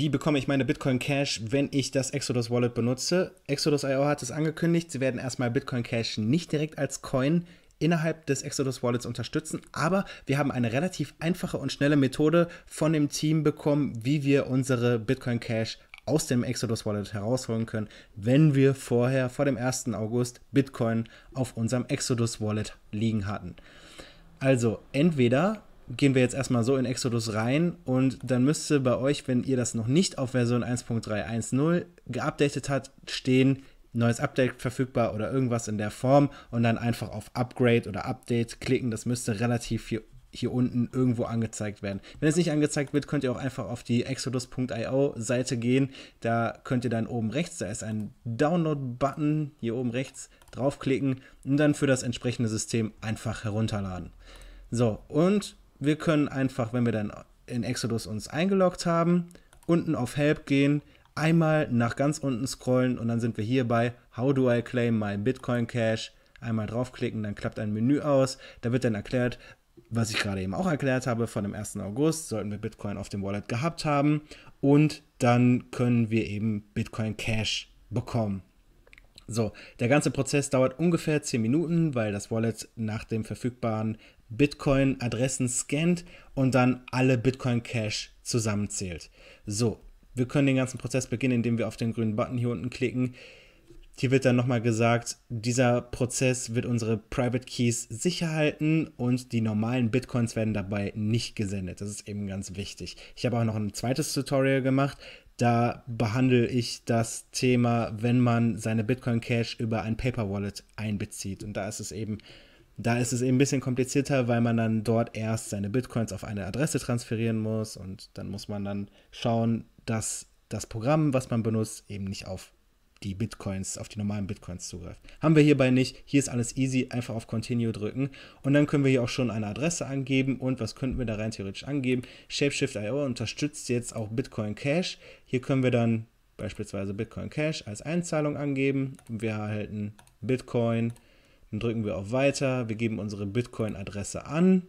wie bekomme ich meine Bitcoin Cash, wenn ich das Exodus Wallet benutze? Exodus.io hat es angekündigt, sie werden erstmal Bitcoin Cash nicht direkt als Coin innerhalb des Exodus Wallets unterstützen, aber wir haben eine relativ einfache und schnelle Methode von dem Team bekommen, wie wir unsere Bitcoin Cash aus dem Exodus Wallet herausholen können, wenn wir vorher vor dem 1. August Bitcoin auf unserem Exodus Wallet liegen hatten. Also entweder gehen wir jetzt erstmal so in Exodus rein und dann müsste bei euch, wenn ihr das noch nicht auf Version 1.3.1.0 geupdatet habt, stehen neues Update verfügbar oder irgendwas in der Form und dann einfach auf Upgrade oder Update klicken. Das müsste relativ hier, hier unten irgendwo angezeigt werden. Wenn es nicht angezeigt wird, könnt ihr auch einfach auf die exodus.io Seite gehen. Da könnt ihr dann oben rechts, da ist ein Download-Button hier oben rechts, draufklicken und dann für das entsprechende System einfach herunterladen. So, und wir können einfach, wenn wir dann in Exodus uns eingeloggt haben, unten auf Help gehen, einmal nach ganz unten scrollen und dann sind wir hier bei How do I claim my Bitcoin Cash? Einmal draufklicken, dann klappt ein Menü aus. Da wird dann erklärt, was ich gerade eben auch erklärt habe, von dem 1. August sollten wir Bitcoin auf dem Wallet gehabt haben und dann können wir eben Bitcoin Cash bekommen. So, der ganze Prozess dauert ungefähr 10 Minuten, weil das Wallet nach den verfügbaren Bitcoin-Adressen scannt und dann alle Bitcoin-Cash zusammenzählt. So, wir können den ganzen Prozess beginnen, indem wir auf den grünen Button hier unten klicken. Hier wird dann nochmal gesagt, dieser Prozess wird unsere Private Keys sicher halten und die normalen Bitcoins werden dabei nicht gesendet. Das ist eben ganz wichtig. Ich habe auch noch ein zweites Tutorial gemacht. Da behandle ich das Thema, wenn man seine Bitcoin Cash über ein Paper Wallet einbezieht. Und da ist es eben, da ist es eben ein bisschen komplizierter, weil man dann dort erst seine Bitcoins auf eine Adresse transferieren muss und dann muss man dann schauen, dass das Programm, was man benutzt, eben nicht auf die Bitcoins, auf die normalen Bitcoins zugreift. Haben wir hierbei nicht. Hier ist alles easy. Einfach auf Continue drücken. Und dann können wir hier auch schon eine Adresse angeben. Und was könnten wir da rein theoretisch angeben? Shapeshift.io unterstützt jetzt auch Bitcoin Cash. Hier können wir dann beispielsweise Bitcoin Cash als Einzahlung angeben. Wir erhalten Bitcoin. Dann drücken wir auf Weiter. Wir geben unsere Bitcoin-Adresse an.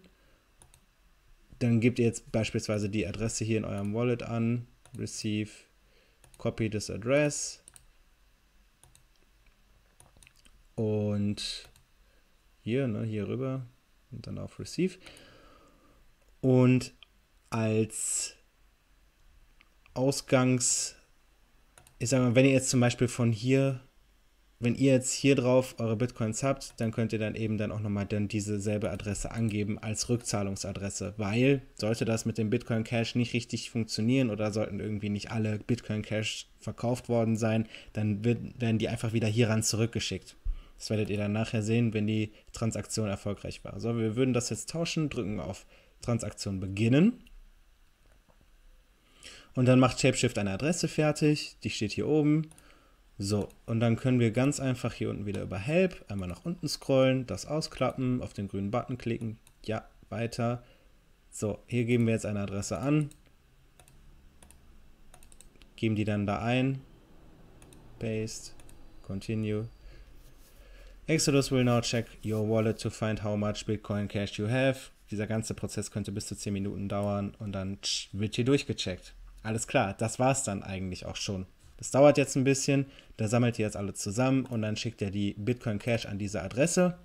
Dann gebt ihr jetzt beispielsweise die Adresse hier in eurem Wallet an. Receive, copy this address und hier, ne, hier rüber und dann auf Receive. Und als Ausgangs, ich sage mal, wenn ihr jetzt zum Beispiel von hier, wenn ihr jetzt hier drauf eure Bitcoins habt, dann könnt ihr dann eben dann auch nochmal dann diese selbe Adresse angeben als Rückzahlungsadresse, weil sollte das mit dem Bitcoin Cash nicht richtig funktionieren oder sollten irgendwie nicht alle Bitcoin Cash verkauft worden sein, dann wird, werden die einfach wieder hieran zurückgeschickt. Das werdet ihr dann nachher sehen, wenn die Transaktion erfolgreich war. So, wir würden das jetzt tauschen, drücken auf Transaktion beginnen. Und dann macht Shapeshift eine Adresse fertig, die steht hier oben. So, und dann können wir ganz einfach hier unten wieder über Help einmal nach unten scrollen, das ausklappen, auf den grünen Button klicken, ja, weiter. So, hier geben wir jetzt eine Adresse an, geben die dann da ein, paste, continue, Exodus will now check your wallet to find how much Bitcoin Cash you have. Dieser ganze Prozess könnte bis zu 10 Minuten dauern und dann wird hier durchgecheckt. Alles klar, das war es dann eigentlich auch schon. Das dauert jetzt ein bisschen, da sammelt ihr jetzt alle zusammen und dann schickt ihr die Bitcoin Cash an diese Adresse.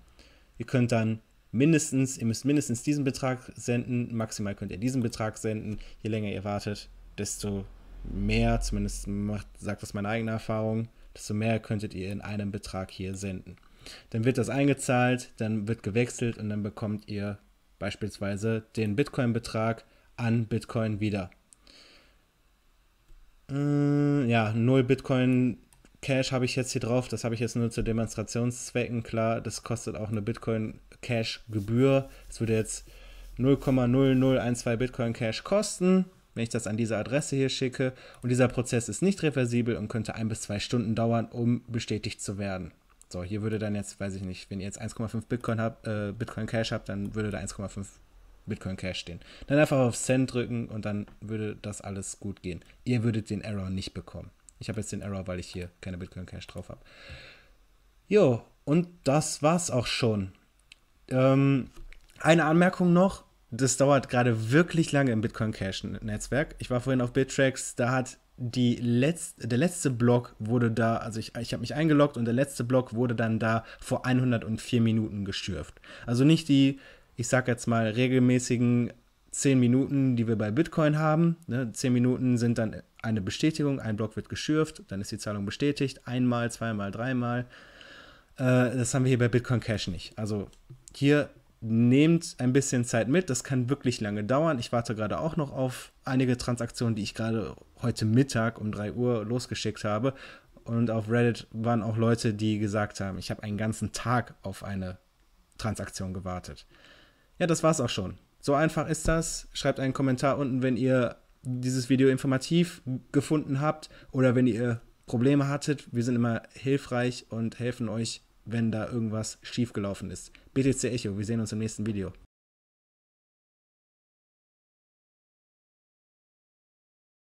Ihr könnt dann mindestens, ihr müsst mindestens diesen Betrag senden, maximal könnt ihr diesen Betrag senden. Je länger ihr wartet, desto mehr, zumindest macht, sagt das meine eigene Erfahrung, desto mehr könntet ihr in einem Betrag hier senden. Dann wird das eingezahlt, dann wird gewechselt und dann bekommt ihr beispielsweise den Bitcoin-Betrag an Bitcoin wieder. Mm, ja, 0 Bitcoin Cash habe ich jetzt hier drauf. Das habe ich jetzt nur zu Demonstrationszwecken. Klar, das kostet auch eine Bitcoin Cash Gebühr. Es würde jetzt 0,0012 Bitcoin Cash kosten, wenn ich das an diese Adresse hier schicke. Und dieser Prozess ist nicht reversibel und könnte ein bis zwei Stunden dauern, um bestätigt zu werden. So, hier würde dann jetzt, weiß ich nicht, wenn ihr jetzt 1,5 Bitcoin habt, äh, Bitcoin Cash habt, dann würde da 1,5 Bitcoin Cash stehen. Dann einfach auf Send drücken und dann würde das alles gut gehen. Ihr würdet den Error nicht bekommen. Ich habe jetzt den Error, weil ich hier keine Bitcoin Cash drauf habe. Jo, und das war's auch schon. Ähm, eine Anmerkung noch. Das dauert gerade wirklich lange im Bitcoin Cash Netzwerk. Ich war vorhin auf Bittrex, da hat die Letz der letzte Block wurde da, also ich, ich habe mich eingeloggt und der letzte Block wurde dann da vor 104 Minuten geschürft. Also nicht die, ich sag jetzt mal, regelmäßigen 10 Minuten, die wir bei Bitcoin haben. Ne? 10 Minuten sind dann eine Bestätigung, ein Block wird geschürft, dann ist die Zahlung bestätigt, einmal, zweimal, dreimal. Äh, das haben wir hier bei Bitcoin Cash nicht. Also hier nehmt ein bisschen Zeit mit. Das kann wirklich lange dauern. Ich warte gerade auch noch auf einige Transaktionen, die ich gerade heute Mittag um 3 Uhr losgeschickt habe. Und auf Reddit waren auch Leute, die gesagt haben, ich habe einen ganzen Tag auf eine Transaktion gewartet. Ja, das war's auch schon. So einfach ist das. Schreibt einen Kommentar unten, wenn ihr dieses Video informativ gefunden habt oder wenn ihr Probleme hattet. Wir sind immer hilfreich und helfen euch wenn da irgendwas schiefgelaufen ist. BTC Echo, wir sehen uns im nächsten Video.